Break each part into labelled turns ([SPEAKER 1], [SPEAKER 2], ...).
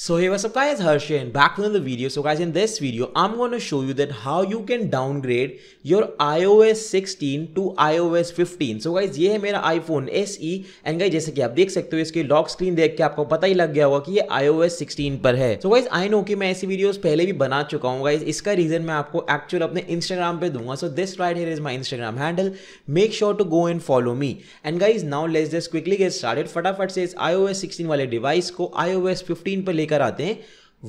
[SPEAKER 1] So hey what's up guys Harsh and back with another video. So guys in this video I'm going to show you that how you can downgrade your iOS 16 to iOS 15. So guys ये है मेरा iPhone SE and guys जैसे कि आप देख सकते हो इसके lock screen देख के आपको पता ही लग गया होगा कि ये iOS 16 पर है। So guys I know कि मैं ऐसी videos पहले भी बना चुका हूँ guys इसका reason मैं आपको actual अपने Instagram पे दूंगा। So this right here is my Instagram handle. Make sure to go and follow me. And guys now let's just quickly get started. फटाफट से इस iOS 16 वाले device को iOS 15 पर लेकर लेकर आते हैं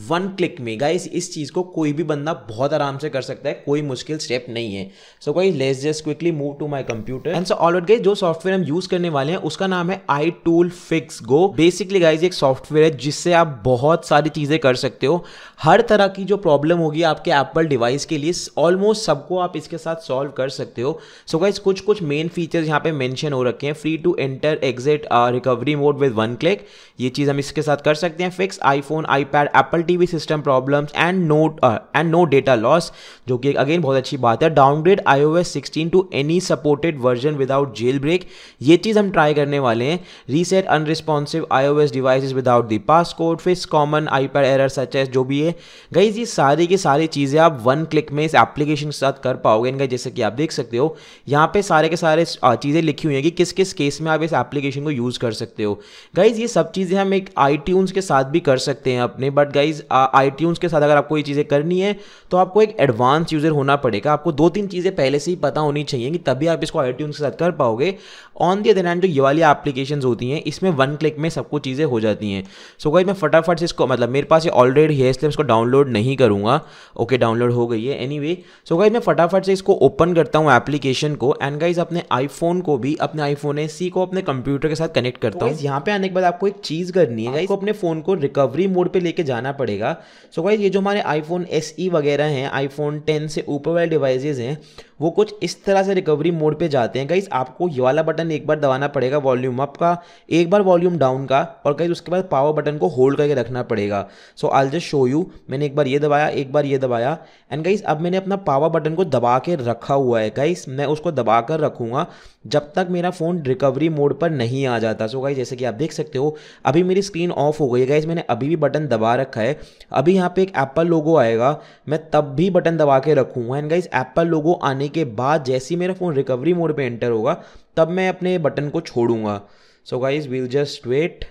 [SPEAKER 1] वन क्लिक में गाइस इस चीज़ को कोई भी बंदा बहुत आराम से कर सकता है कोई मुश्किल स्टेप नहीं है so guys let's just quickly move to my computer and so alright guys जो सॉफ्टवेयर हम यूज करने वाले हैं उसका नाम है I tool fix go basically guys एक सॉफ्टवेयर है जिससे आप बहुत सारी चीज़ें कर सकते हो हर तरह की जो प्रॉब्लम होगी आपके एप्पल डिवाइस के लिए ऑलमोस्ट सबको आप इसके साथ सॉल्व कर सकते हो सो so गाइज कुछ कुछ मेन फीचर्स यहाँ पे मैंशन हो रखे हैं free to enter exit recovery mode with one click ये चीज़ हम इसके साथ कर सकते हैं fix iPhone iPad Apple Apple T V system problem and no and no data loss जो कि अगेन बहुत अच्छी बात है downgrade I O S sixteen to any supported version without jailbreak ये चीज़ हम ट्राई करने वाले हैं reset unresponsive I O S device without the pass passcode fix common iPad error such as जो भी है गई ये सारी की सारी चीज़ें आप वन क्लिक में इस एप्लीकेशन के साथ कर पाओगे इनका जैसे कि आप देख सकते हो यहाँ पे सारे के सारे चीज़ें लिखी हुई हैं कि किस किस केस में आप इस एप्लीकेशन को यूज़ कर सकते हो गाइज ये सब चीज़ें हम एक आई के साथ भी कर सकते हैं अपने बट गाइज गाइज आई के साथ अगर आपको ये चीज़ें करनी है तो आपको एक एडवांस यूज़र होना पड़ेगा आपको दो तीन चीज़ें पहले से ही पता होनी चाहिए कि तभी आप इसको आई के साथ कर पाओगे ऑन दी अदर हैंड जो ये वाली एप्लीकेशन होती हैं इसमें वन क्लिक में सब कुछ चीज़ें हो जाती हैं सो so गाइज मैं फटाफट से इसको मतलब मेरे पास ये ऑलरेडी है इसलिए इसको डाउनलोड नहीं करूँगा ओके डाउनलोड हो गई है एनी वे सो गाइज मैं फटाफट से इसको ओपन करता हूँ एप्लीकेशन को एंड गाइज अपने आईफोन को भी अपने आईफोन ए सी को अपने कंप्यूटर के साथ कनेक्ट करता तो हूँ यहाँ पे आने के बाद आपको एक चीज़ करनी है गाइज को अपने फ़ोन को रिकवरी मोड पर लेके जाना पड़ेगा सो so गाइज ये जो हमारे आईफोन एस ई वगैरह हैं आईफोन टेन से ऊपर वाले डिवाइसेज हैं वो कुछ इस तरह से रिकवरी मोड पे जाते हैं गाइज आपको ये वाला बटन एक बार दबाना पड़ेगा वॉल्यूम अप का एक बार वॉल्यूम डाउन का और गाइज उसके बाद पावर बटन को होल्ड करके रखना पड़ेगा so I'll just show you मैंने एक बार ये दबाया एक बार ये दबाया एंड गाइज अब मैंने अपना पावर बटन को दबा के रखा हुआ है गाइज मैं उसको दबा कर रखूँगा जब तक मेरा फ़ोन रिकवरी मोड पर नहीं आ जाता सो गाइज जैसे कि आप देख सकते हो अभी मेरी स्क्रीन ऑफ हो गई है गाइज मैंने अभी भी बटन दबा रखा है अभी यहाँ पे एक एप्पल लोगो आएगा मैं तब भी बटन दबा के रखूँगा एंड गाइज एप्पल लोगो आने के बाद जैसे ही मेरा फ़ोन रिकवरी मोड पे एंटर होगा तब मैं अपने बटन को छोड़ूंगा so guys will just wait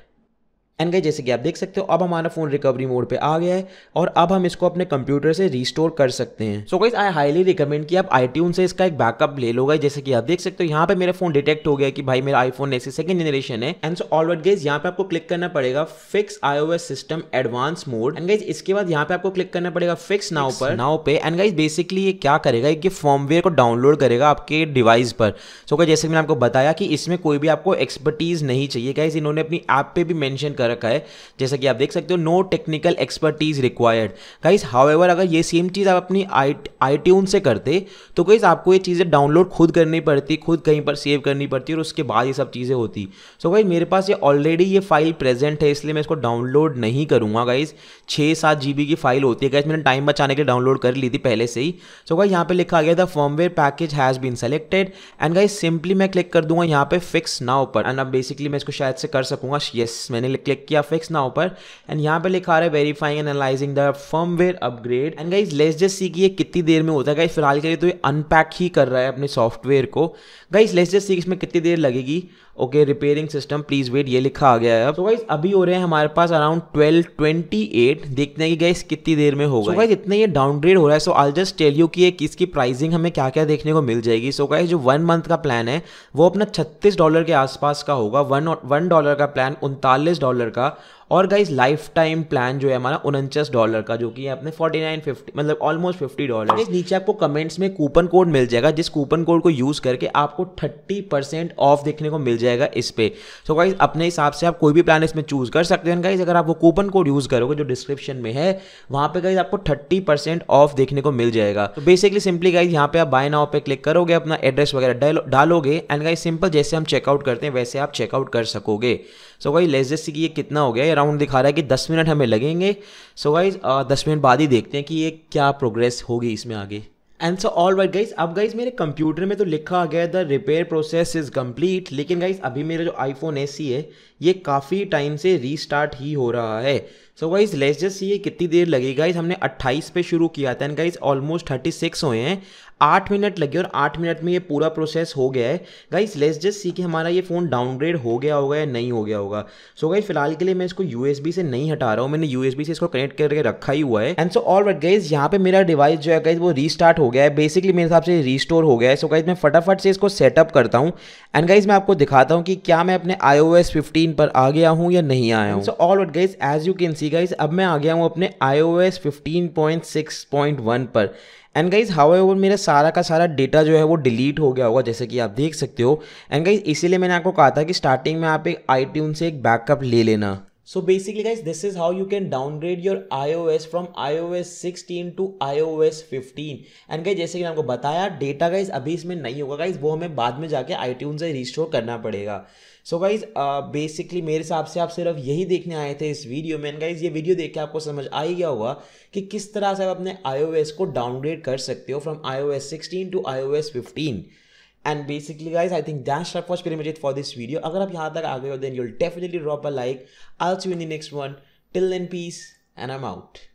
[SPEAKER 1] and guys जैसे कि आप देख सकते हो अब हमारा फोन रिकवरी मोड पे आ गया है और अब हम इसको अपने कंप्यूटर से रिस्टोर कर सकते हैं so guys I highly recommend कि आप आई से इसका एक बैकअप ले लो गई जैसे कि आप देख सकते हो यहाँ पे मेरा फोन डिटेक्ट हो गया कि भाई मेरा आईफोन ऐसे सेकंड जनरेशन है एंड सो ऑलवर्ड गाइज यहाँ पे आपको क्लिक करना पड़ेगा fix iOS system advance mode and guys इसके बाद यहाँ पे आपको क्लिक करना पड़ेगा फिक्स नाउ पर नाउ पे एंड गाइज बेसिकली ये क्या करेगा कि फॉर्मवेयर को डाउनलोड करेगा आपके डिवाइस पर सो so, जैसे मैंने आपको बताया कि इसमें कोई भी आपको एक्सपर्टीज नहीं चाहिए गाइज इन्होंने अपनी ऐप पे भी मैंशन कर कर रखा है जैसा कि आप देख सकते हो no technical expertise required guys how अगर ये सेम चीज़ आप अपनी आई आई से करते तो गाइस आपको ये चीज़ें डाउनलोड खुद करनी पड़ती खुद कहीं पर सेव करनी पड़ती और उसके बाद ये सब चीज़ें होती सो so गाइज मेरे पास ये ऑलरेडी ये फाइल प्रेजेंट है इसलिए मैं इसको डाउनलोड नहीं करूँगा गाइज छः सात जी की फाइल होती है गाइज मैंने टाइम बचाने के लिए डाउनलोड कर ली थी पहले से ही सो गाइज यहाँ पर लिखा गया था firmware package has been selected and guys simply मैं क्लिक कर दूंगा यहाँ पे फिक्स नाउ पर एंड अब बेसिकली मैं इसको शायद से कर सकूंगा यस yes, मैंने क्लिक क्लिक किया फिक्स ना ऊपर एंड यहाँ पे लिखा रहा है verifying and analyzing the firmware upgrade and guys let's just see कि ये कितनी देर में होता है गाइज फिलहाल के लिए तो ये अनपैक ही कर रहा है अपने सॉफ्टवेयर को गाइज लेस जस्ट सी इसमें कितनी देर लगेगी okay repairing system please wait ये लिखा आ गया है तो गाइज अभी हो रहे हैं हमारे पास अराउंड ट्वेल्व ट्वेंटी एट देखते हैं कि गाइज कितनी देर में होगा गाइज इतना ये डाउनग्रेड हो रहा है so I just tell you कि ये किसकी प्राइसिंग हमें क्या क्या देखने को मिल जाएगी सो so, गाइज जो वन मंथ का प्लान है वो अपना छत्तीस डॉलर के आसपास का होगा वन वन डॉलर का प्लान उनतालीस डॉलर का और गाइज लाइफ टाइम प्लान जो है हमारा उनचास डॉलर का जो कि है अपने फोर्टी नाइन फिफ्टी मतलब ऑलमोस्ट फिफ्टी डॉलर नीचे आपको कमेंट्स में कूपन कोड मिल जाएगा जिस कूपन कोड को यूज़ करके आपको थर्टी परसेंट ऑफ देखने को मिल जाएगा इस पर सो गाइज अपने हिसाब से आप कोई भी प्लान इसमें चूज़ कर सकते हैं गाइज अगर आप वो कूपन कोड यूज़ करोगे जो डिस्क्रिप्शन में है वहाँ पर गाइज आपको थर्टी परसेंट ऑफ देखने को मिल जाएगा तो बेसिकली सिंपली गाइज यहाँ पे आप बाय नाउ पे क्लिक करोगे अपना एड्रेस वगैरह डालोगे एंड गाइज सिंपल जैसे हम चेकआउट करते हैं वैसे आप चेकआउट कर सकोगे सो गाइज लेस जैसे कि ये कितना हो गया अराउंड दिखा रहा है कि दस मिनट हमें लगेंगे सो गाइज दस मिनट बाद ही देखते हैं कि ये क्या प्रोग्रेस होगी इसमें आगे and so all right guys अब गाइज मेरे कंप्यूटर में तो लिखा गया the repair process is complete लेकिन गाइज अभी मेरा जो आईफोन एस है ये काफ़ी टाइम से रीस्टार्ट ही हो रहा है सो गाइज लेस जस्ट ये कितनी देर लगी गाइज हमने 28 पे शुरू किया था एंड गाइज ऑलमोस्ट 36 हुए हैं आठ मिनट लगे और आठ मिनट में ये पूरा प्रोसेस हो गया है गाइस लेस जस्ट सी कि हमारा ये फ़ोन डाउनग्रेड हो गया होगा या नहीं हो गया होगा सो गाइस फिलहाल के लिए मैं इसको यू से नहीं हटा रहा हूँ मैंने यू से इसको कनेक्ट करके रखा ही हुआ है and so all right guys यहाँ पे मेरा डिवाइस जो है गाइज वो रीस्टार्ट हो गया है बेसिकली मेरे हिसाब से रीस्टोर हो गया है सो so गाइज मैं फटाफट से इसको सेटअप करता हूँ एंड गाइज मैं आपको दिखाता हूँ कि क्या मैं अपने आई ओ एस फिफ्टीन पर आ गया हूँ या नहीं आया हूँ so all right guys as you can see guys अब मैं आ गया हूँ अपने I O S fifteen point six point one पर एंड गाइज हाउ एवर मेरा सारा का सारा डेटा जो है वो डिलीट हो गया होगा जैसे कि आप देख सकते हो एंड गाइज इसीलिए मैंने आपको कहा था कि स्टार्टिंग में आप एक आई से एक बैकअप ले लेना so basically guys this is how you can downgrade your I O S from I O S sixteen to I O S 15. And guys जैसे कि मैंने आपको बताया डेटा गाइज अभी इसमें नहीं होगा गाइज वो हमें बाद में जाके आई आईट्यून से रिस्टोर करना पड़ेगा सो गाइज बेसिकली मेरे हिसाब से आप सिर्फ यही देखने आए थे इस वीडियो में एंड गाइज ये वीडियो देख के आपको समझ आ ही गया होगा कि किस तरह से आप अपने आई ओ एस को डाउनग्रेड कर सकते हो from I O S sixteen to I O S fifteen and basically guys I think that shot was very much for this video अगर आप यहाँ तक आ गए हो then you'll definitely drop a like I'll see in the next one till then peace and I am out